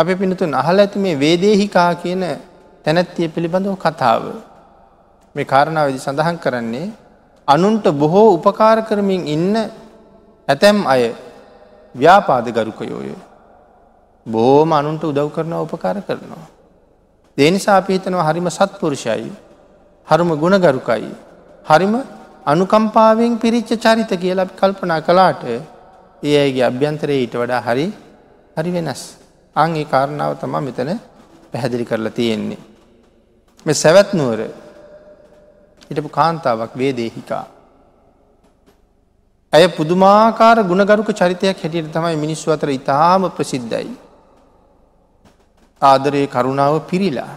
අප පිනතුන් අහල ඇති මේ වේදේහිකා කියන තැනැත්තිය පිළිබඳව කතාව. මේ කාරණාවදි සඳහන් කරන්නේ අනුන්ට බොහෝ උපකාර කරමින් ඉන්න ඇතැම් අය ව්‍යාපාද ගරුකයෝය. බෝම අනුන්ට උදව් කරනවා උපකාර කරනවා. දේනිසා පිහිතනව හරිම සත්පුරුෂයි. හරුම ගුණගරුකයි. හරිම අනුකම්පාවෙන් පිරිච්ච චරිත කියලා කල්පනා කලාට ඒ අයගේ අභ්‍යන්තරයේ ඊට වඩා හරි හරි වෙනස්. අං ඒ කාරණාව තමා මෙතන පැහැදිලි කරලා තියෙන්නේ. මෙ සැවැත්නුවර හිටපු කාන්තාවක් වේදේහිකා. ඇය පුදුමාකාර ගුණගරුක චරිතයක් හැටියට තමයි මිනිස්සු අතර ඉතාම ප්‍රසිද්ධයි. ආදරයේ කරුණාව පිරිලා.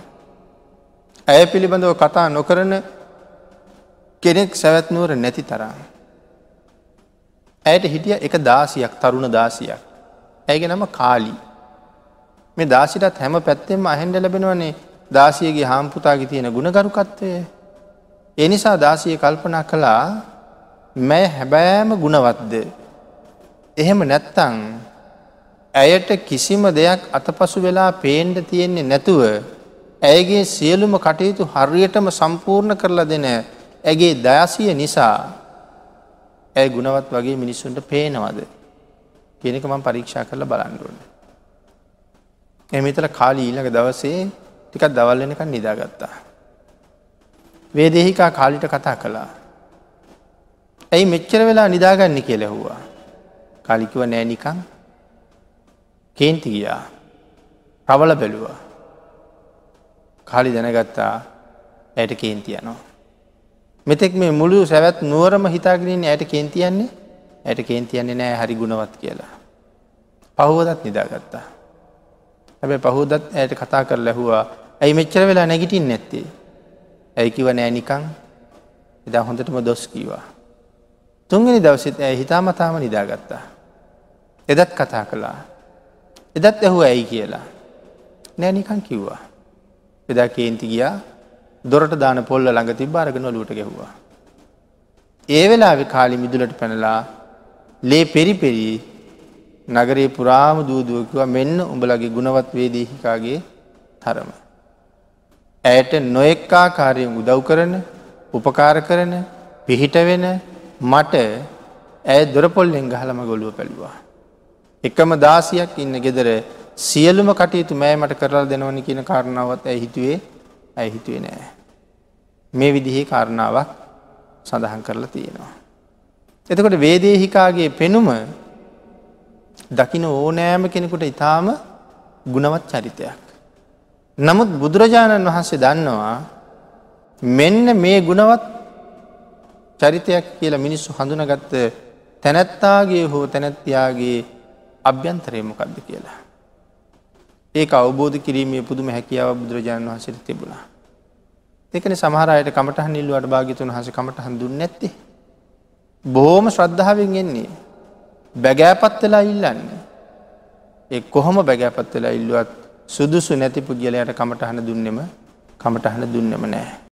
ඇය පිළිබඳව කතා නොකරන කෙනෙක් සැවැත්නුවර නැති තරම්. ඇයට හිටිය එක දාසියක් තරුණ දාසියක්. ඇගේ නම කාලී. මේ දාසිටත් හැම පැත්තෙම අහෙන්ඩ ලැබෙනවනේ දාසියගේ හාම්පුතාගේ තියෙන ගුණගරුකත්වය. එනිසා දාසිය කල්පනා කළා මැය හැබෑම ගුණවත්ද. එහෙම නැත්තං ඇයට කිසිම දෙයක් අතපසු වෙලා පේන්ඩ තියෙන්නේ නැතුව ඇයගේ සියලුම කටයුතු හරියටම සම්පූර්ණ කරලා දෙන ඇගේ දයසිය නිසා ඇය ගුණවත් වගේ මිනිස්සුන්ට පේනවද කෙනෙක මං පරීක්ෂා කරලා බලන්නුවන්න. එමිතල කාලී ඊළඟ දවසේ ටිකක් දවල් වෙනකන් නිදාගත්තා. වේදෙහිකා කාලිට කතා කළා. ඇයි මෙච්චර වෙලා නිදාගන්න කියලා ඇහුවා. කාලිකිව නෑ නිකන් කේන්ති ගියා. ප්‍රවල බැලුවා. කාලි දැනගත්තා ඇයට කේන්තියනවා. මෙතෙක් මේ මුළු සැවත් නුවරම හිතාගෙනින් ඇයට කේන්තියන්නේ ඇයට කේන්තියන්නේ නෑ හරි ගුණවත් කියලා. පහුවදත් නිදාගත්තා. හැබැ පහෝදත් ඇයට කතා කර ලැහවා ඇයි මෙච්චර වෙලා නැගිටින් නැත්තේ. ඇයිකිව නෑ නිකං එදා හොඳටම දොස් කීවා. තුන්ගනි දවසිත් ඇය හිතාමතාම නිදාගත්තා. එදත් කතා කළා. එදත් ඇහු ඇයි කියලා. නෑ නිකං කිව්වා. එදා කේන්ති ගියා දොරට දාන පොල්ල ළඟ තිබ බාරගෙන ලුට ගැහවා. ඒ වෙලාවෙ කාලි මිදුලට පැනලා ලේ පෙරිපෙරී නගරේ පුරාම දූදුව කිව්වා මෙන්න උඹලගේ ගුණවත් වේදේහිකාගේ තරම. ඇයට නොඑක් ආකාරයෙන් උදව් කරන, උපකාර කරන, පිහිට වෙන මට ඇය දොරපොල්ලෙන් ගහලම ගොළුව පැළුවා. එකම දාසියක් ඉන්න ගෙදර සියලුම කටයුතු මෑ මට කරලා දෙනවනි කියන කාරණාවත් ඇ හිතුවේ ඇ හිතුවේ නෑ. මේ විදිහේ කාරණාවක් සඳහන් කරලා තියෙනවා. එතකොට වේදේහිකාගේ පෙනුම දකින ඕනෑම කෙනෙකුට ඉතාම ගුණවත් චරිතයක්. නමුත් බුදුරජාණන් වහන්සේ දන්නවා මෙන්න මේ ගුණවත් චරිතයක් කියලා මිනිස්සු හඳුනගත්ත තැනැත්තාගේ හෝ තැනැත්තියාගේ අභ්‍යන්තරයමකක්ද කියලා. ඒක අවබෝධ කිරීමේ පුදුම හැකියාව බුදුරජාණන් වහන්සට තිබුණා. එකන සමහරයට කමටහ නිල්ලුවට භාගිතුන් හස කමට හඳුන් නැත්තේ. බොහෝම ශ්‍රද්ධාවෙන් එන්නේ බැගෑපත් වෙලා ඉල්ලන්න. එ කොහොම බැගෑපත් වෙලා ඉල්ලුවත් සුදුසු නැති පුද්ගලයට කමටහන දුන්නෙම කමටහන දුන්නෙම නෑ.